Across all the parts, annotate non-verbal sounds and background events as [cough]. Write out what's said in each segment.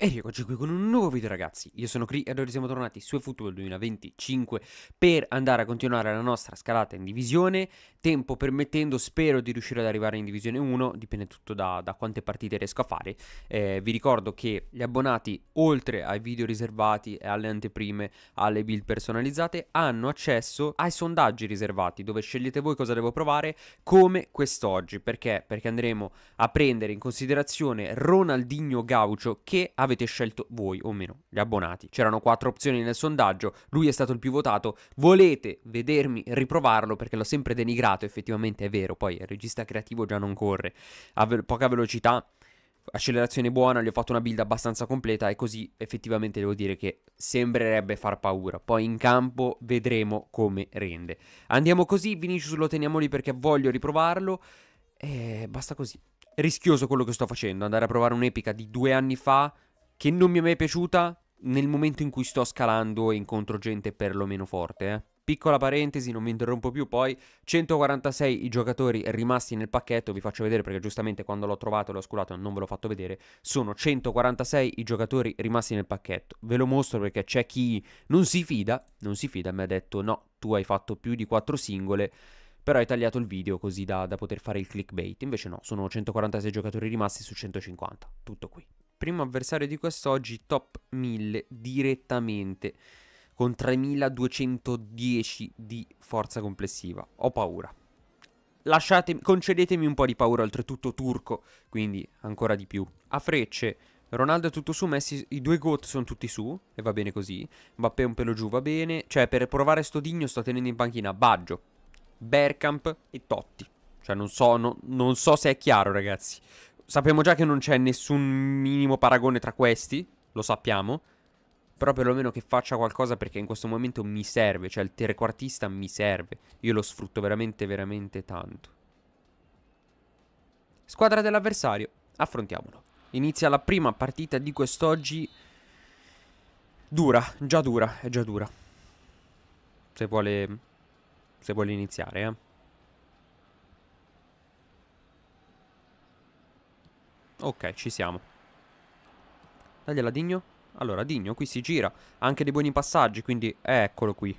E rieccoci qui con un nuovo video ragazzi, io sono Cree e oggi siamo tornati su eFootball 2025 per andare a continuare la nostra scalata in divisione, tempo permettendo spero di riuscire ad arrivare in divisione 1, dipende tutto da, da quante partite riesco a fare, eh, vi ricordo che gli abbonati oltre ai video riservati e alle anteprime, alle build personalizzate, hanno accesso ai sondaggi riservati dove scegliete voi cosa devo provare come quest'oggi, perché? Perché andremo a prendere in considerazione Ronaldinho Gaucho che ha avete scelto voi o meno gli abbonati. C'erano quattro opzioni nel sondaggio, lui è stato il più votato. Volete vedermi riprovarlo perché l'ho sempre denigrato, effettivamente è vero, poi il regista creativo già non corre, a ve- poca velocità accelerazione buona, gli ho fatto una build abbastanza completa e così effettivamente devo dire che sembrerebbe far paura. Poi in campo vedremo come rende. Andiamo così, Vinicius lo teniamo lì perché voglio riprovarlo e eh, basta così. rischioso quello che sto facendo, andare a provare un'epica di due anni fa che non mi è mai piaciuta nel momento in cui sto scalando e incontro gente perlomeno forte. Eh. Piccola parentesi, non mi interrompo più poi, 146 i giocatori rimasti nel pacchetto, vi faccio vedere perché giustamente quando l'ho trovato e l'ho scurato non ve l'ho fatto vedere, sono 146 i giocatori rimasti nel pacchetto. Ve lo mostro perché c'è chi non si fida, non si fida, mi ha detto no, tu hai fatto più di 4 singole, però hai tagliato il video così da, da poter fare il clickbait, invece no, sono 146 giocatori rimasti su 150, tutto qui primo avversario di quest'oggi top 1000 direttamente con 3210 di forza complessiva. Ho paura. Lasciatemi, concedetemi un po' di paura, oltretutto turco, quindi ancora di più. A frecce, Ronaldo è tutto su, Messi, i due GOAT sono tutti su, e va bene così. Mbappé un pelo giù, va bene. Cioè, per provare sto digno sto tenendo in panchina Baggio, Bergkamp e Totti. Cioè, non so, no, non so se è chiaro, ragazzi sappiamo già che non c'è nessun minimo paragone tra questi, lo sappiamo. Però perlomeno che faccia qualcosa perché in questo momento mi serve, cioè il trequartista mi serve. Io lo sfrutto veramente, veramente tanto. Squadra dell'avversario, affrontiamolo. Inizia la prima partita di quest'oggi. Dura, già dura, è già dura. Se vuole, se vuole iniziare, eh. Ok, ci siamo. Dagliela Digno. Allora, Digno qui si gira. anche dei buoni passaggi, quindi eh, eccolo qui.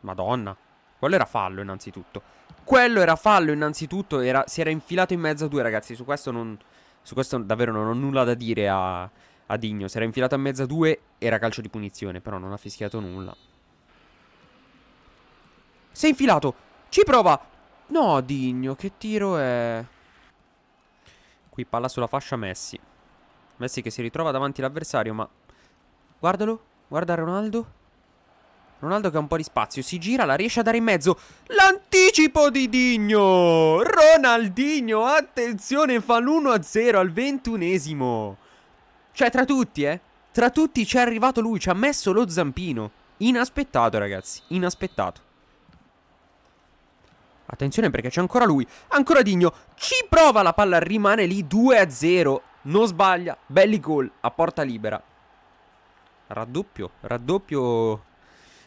Madonna. Quello era fallo innanzitutto. Quello era fallo innanzitutto. Era... si era infilato in mezzo a due, ragazzi. Su questo, non... Su questo davvero non ho nulla da dire a... a, Digno. Si era infilato in mezzo a due. Era calcio di punizione, però non ha fischiato nulla. Si è infilato. Ci prova. No, Digno, che tiro è? Qui palla sulla fascia Messi. Messi che si ritrova davanti all'avversario, ma... Guardalo, guarda Ronaldo. Ronaldo che ha un po' di spazio, si gira, la riesce a dare in mezzo. L'anticipo di Digno! Ronaldinho, attenzione, fa l'1-0 al ventunesimo. Cioè, tra tutti, eh? Tra tutti ci è arrivato lui, ci ha messo lo zampino. Inaspettato, ragazzi, inaspettato. Attenzione perché c'è ancora lui. Ancora Digno. Ci prova la palla. Rimane lì 2 0. Non sbaglia. Belli gol a porta libera. Raddoppio. Raddoppio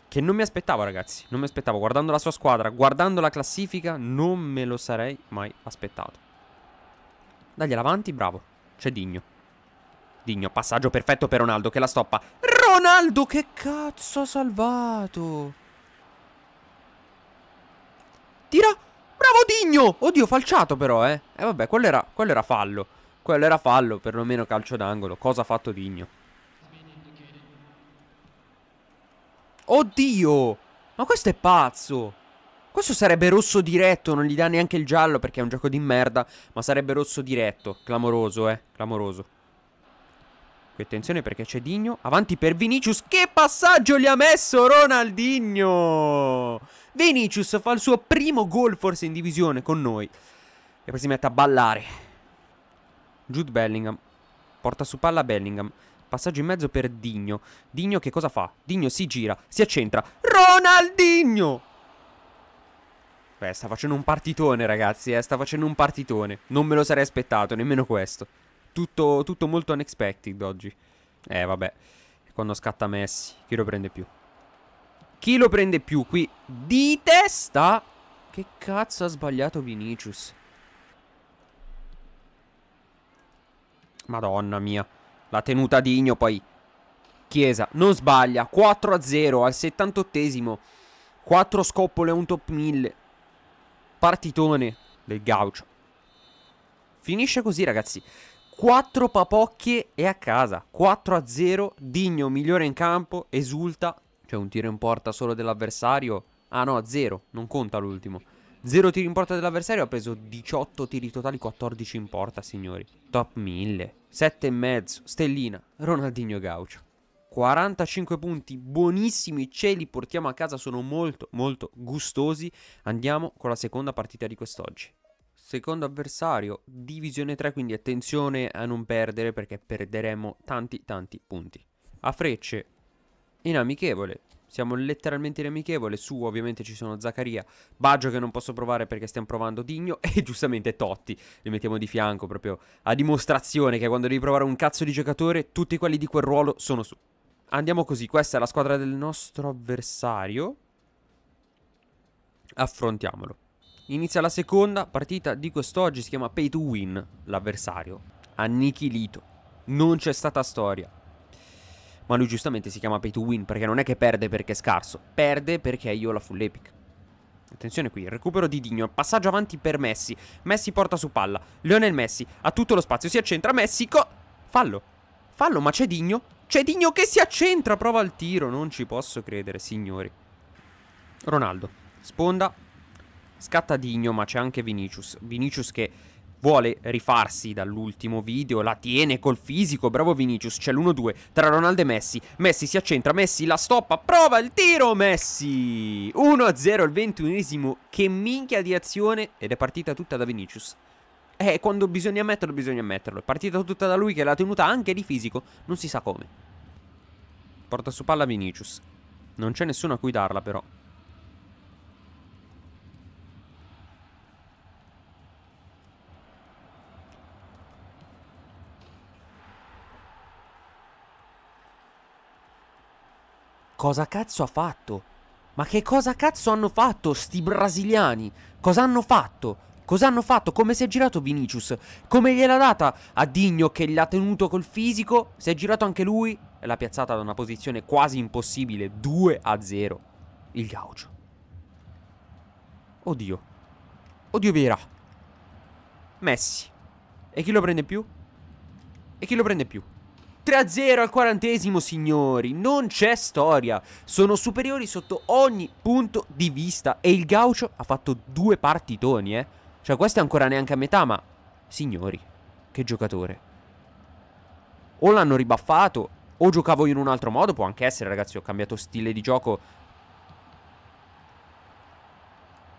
che non mi aspettavo ragazzi. Non mi aspettavo. Guardando la sua squadra, guardando la classifica, non me lo sarei mai aspettato. Dagliela avanti, bravo. C'è Digno. Digno, passaggio perfetto per Ronaldo che la stoppa. Ronaldo che cazzo ha salvato. Tira. Bravo Digno. Oddio, falciato però, eh. E eh, vabbè, quello era, quello era fallo. Quello era fallo, perlomeno calcio d'angolo. Cosa ha fatto Digno? Oddio. Ma questo è pazzo. Questo sarebbe rosso diretto, non gli dà neanche il giallo perché è un gioco di merda, ma sarebbe rosso diretto. Clamoroso, eh. Clamoroso. Qui attenzione perché c'è Digno. Avanti per Vinicius. Che passaggio gli ha messo Ronaldinho! Venicius fa il suo primo gol forse in divisione con noi. E poi si mette a ballare. Jude Bellingham. Porta su palla Bellingham. Passaggio in mezzo per Digno. Digno che cosa fa? Digno si gira, si accentra. Ronaldinho! Beh, sta facendo un partitone, ragazzi. Eh, sta facendo un partitone. Non me lo sarei aspettato, nemmeno questo. Tutto, tutto molto unexpected oggi. Eh, vabbè. Quando scatta Messi, chi lo prende più? Chi lo prende più qui? Di testa? Che cazzo ha sbagliato Vinicius? Madonna mia. La tenuta d'igno poi. Chiesa non sbaglia. 4 a 0 al 78esimo. 4 scoppole, un top 1000. Partitone del gaucho. Finisce così ragazzi. 4 papocchie e a casa. 4 a 0. Digno migliore in campo. Esulta cioè un tiro in porta solo dell'avversario. Ah no, zero. Non conta l'ultimo. Zero tiri in porta dell'avversario. Ha preso 18 tiri totali, 14 in porta, signori. Top 1000. e mezzo, Stellina. Ronaldinho Gaucho. 45 punti buonissimi, ce li portiamo a casa, sono molto molto gustosi. Andiamo con la seconda partita di quest'oggi. Secondo avversario, divisione 3, quindi attenzione a non perdere perché perderemo tanti tanti punti. A frecce in amichevole. Siamo letteralmente in amichevole. Su ovviamente ci sono Zaccaria, Baggio che non posso provare perché stiamo provando Digno [laughs] e giustamente Totti. Li mettiamo di fianco proprio a dimostrazione che quando devi provare un cazzo di giocatore tutti quelli di quel ruolo sono su. Andiamo così, questa è la squadra del nostro avversario. Affrontiamolo. Inizia la seconda partita di quest'oggi, si chiama Pay to Win l'avversario. Annichilito. Non c'è stata storia ma lui giustamente si chiama pay to win perché non è che perde perché è scarso, perde perché io ho la full epic. Attenzione qui, recupero di Digno, passaggio avanti per Messi, Messi porta su palla, Lionel Messi ha tutto lo spazio, si accentra, Messi co... fallo, fallo, ma c'è Digno, c'è Digno che si accentra, prova il tiro, non ci posso credere, signori. Ronaldo, sponda, scatta Digno, ma c'è anche Vinicius, Vinicius che vuole rifarsi dall'ultimo video, la tiene col fisico, bravo Vinicius, c'è l'1-2 tra Ronaldo e Messi, Messi si accentra, Messi la stoppa, prova il tiro, Messi! 1-0 al ventunesimo, che minchia di azione ed è partita tutta da Vinicius. Eh, quando bisogna ammetterlo, bisogna ammetterlo, è partita tutta da lui che l'ha tenuta anche di fisico, non si sa come. Porta su palla Vinicius, non c'è nessuno a cui darla però. Cosa cazzo ha fatto? Ma che cosa cazzo hanno fatto sti brasiliani? Cosa hanno fatto? Cosa hanno fatto? Come si è girato Vinicius? Come gliel'ha data a Digno che l'ha tenuto col fisico? Si è girato anche lui e l'ha piazzata da una posizione quasi impossibile. 2 a 0. Il gaucho. Oddio. Oddio Vera. Messi. E chi lo prende più? E chi lo prende più? 3-0 al quarantesimo, signori. Non c'è storia. Sono superiori sotto ogni punto di vista. E il Gaucho ha fatto due partitoni, eh. Cioè, questo è ancora neanche a metà, ma... Signori, che giocatore. O l'hanno ribaffato, o giocavo in un altro modo, può anche essere ragazzi, ho cambiato stile di gioco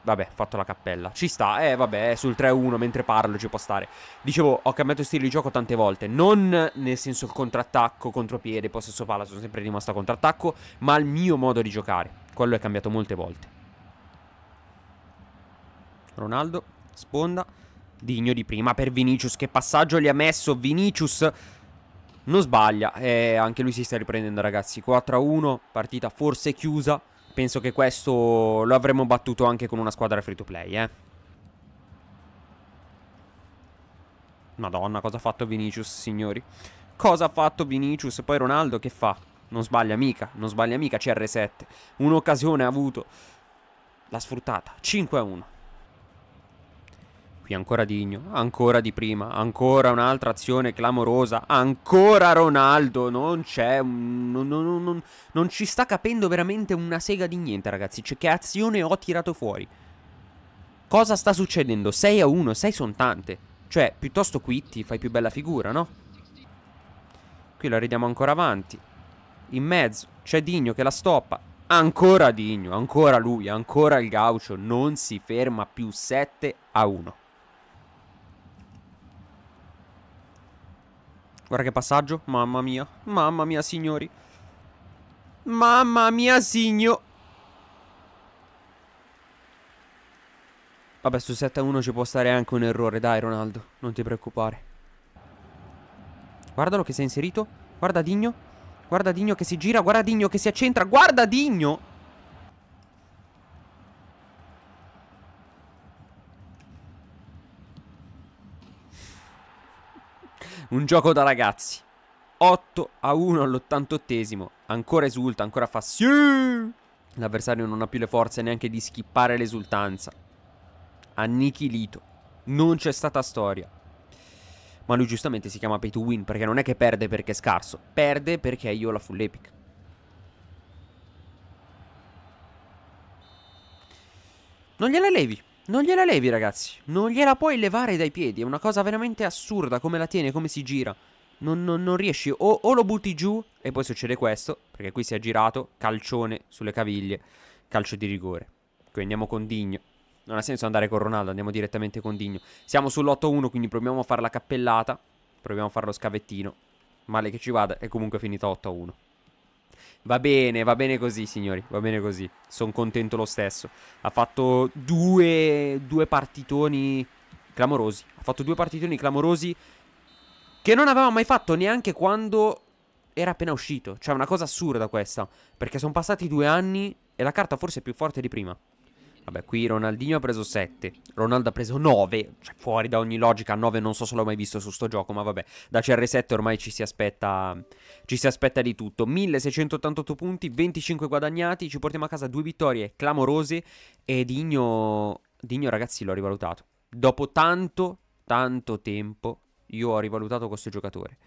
Vabbè, fatto la cappella. Ci sta. Eh, vabbè, eh, sul 3-1 mentre parlo ci può stare. Dicevo, ho cambiato stile di gioco tante volte. Non nel senso il contrattacco, contropiede, possesso palla. Sono sempre rimasto a contrattacco. Ma il mio modo di giocare. Quello è cambiato molte volte. Ronaldo, sponda. Digno di prima per Vinicius. Che passaggio gli ha messo Vinicius. Non sbaglia. Eh, anche lui si sta riprendendo, ragazzi. 4-1. Partita forse chiusa penso che questo lo avremmo battuto anche con una squadra free to play, eh. Madonna, cosa ha fatto Vinicius, signori? Cosa ha fatto Vinicius? Poi Ronaldo che fa? Non sbaglia mica, non sbaglia mica CR7. Un'occasione ha avuto. L'ha sfruttata. 5-1 tempi, ancora Digno, ancora di prima, ancora un'altra azione clamorosa, ancora Ronaldo, non c'è, un, non, non, non, non, ci sta capendo veramente una sega di niente ragazzi, cioè che azione ho tirato fuori? Cosa sta succedendo? 6 a 1, 6 sono tante, cioè piuttosto qui ti fai più bella figura, no? Qui la ridiamo ancora avanti, in mezzo c'è Digno che la stoppa, Ancora Digno, ancora lui, ancora il gaucho, non si ferma più 7 a 1. Guarda che passaggio. Mamma mia. Mamma mia, signori. Mamma mia, signori. Vabbè, su 7-1 ci può stare anche un errore. Dai, Ronaldo. Non ti preoccupare. Guardalo che si è inserito. Guarda Digno. Guarda Digno che si gira. Guarda Digno che si accentra. Guarda Digno. Un gioco da ragazzi. 8 a 1 all'88esimo. Ancora esulta, ancora fa sì. L'avversario non ha più le forze neanche di schippare l'esultanza. Annichilito. Non c'è stata storia. Ma lui giustamente si chiama pay to win perché non è che perde perché è scarso, perde perché io ho la full epic. Non gliela levi. Non gliela levi, ragazzi. Non gliela puoi levare dai piedi. È una cosa veramente assurda come la tiene, come si gira. Non, non, non riesci. O, o, lo butti giù e poi succede questo. Perché qui si è girato. Calcione sulle caviglie. Calcio di rigore. Qui andiamo con Digno. Non ha senso andare con Ronaldo, andiamo direttamente con Digno. Siamo sull'8-1, quindi proviamo a fare la cappellata. Proviamo a fare lo scavettino. Male che ci vada, è comunque finita 8-1. Va bene, va bene così, signori. Va bene così. Sono contento lo stesso. Ha fatto due, due partitoni clamorosi. Ha fatto due partitoni clamorosi che non avevamo mai fatto neanche quando era appena uscito. Cioè, una cosa assurda questa. Perché sono passati due anni e la carta forse è più forte di prima. Vabbè, qui Ronaldinho ha preso 7. Ronaldo ha preso 9. Cioè, fuori da ogni logica. 9 non so se l'ho mai visto su sto gioco, ma vabbè. Da CR7 ormai ci si aspetta, ci si aspetta di tutto. 1688 punti, 25 guadagnati. Ci portiamo a casa due vittorie clamorose. E Digno, Digno ragazzi, l'ho rivalutato. Dopo tanto, tanto tempo, io ho rivalutato questo giocatore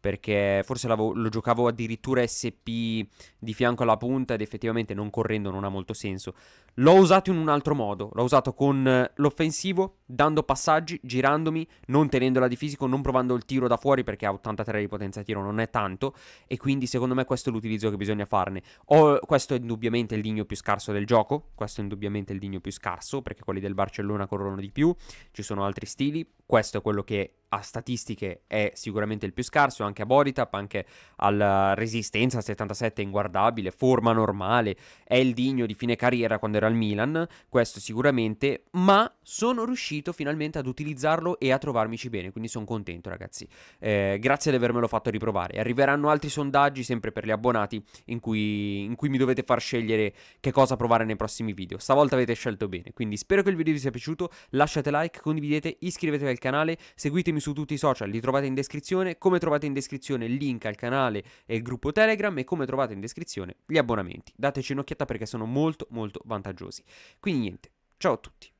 perché forse lo giocavo addirittura SP di fianco alla punta ed effettivamente non correndo non ha molto senso. L'ho usato in un altro modo, l'ho usato con l'offensivo, dando passaggi, girandomi, non tenendola di fisico, non provando il tiro da fuori perché ha 83 di potenza tiro, non è tanto e quindi secondo me questo è l'utilizzo che bisogna farne. O, questo è indubbiamente il ligno più scarso del gioco, questo è indubbiamente il ligno più scarso perché quelli del Barcellona corrono di più, ci sono altri stili, questo è quello che a statistiche è sicuramente il più scarso, anche a Boritap, anche alla resistenza 77 inguardabile, forma normale, è il digno di fine carriera quando era al Milan, questo sicuramente, ma sono riuscito finalmente ad utilizzarlo e a trovarmici bene, quindi sono contento ragazzi. Eh, grazie di avermelo fatto riprovare. Arriveranno altri sondaggi sempre per gli abbonati in cui, in cui mi dovete far scegliere che cosa provare nei prossimi video. Stavolta avete scelto bene, quindi spero che il video vi sia piaciuto, lasciate like, condividete, iscrivetevi al canale, seguitemi seguitemi su tutti i social, li trovate in descrizione, come trovate in descrizione il link al canale e il gruppo Telegram e come trovate in descrizione gli abbonamenti. Dateci un'occhiata perché sono molto molto vantaggiosi. Quindi niente, ciao a tutti.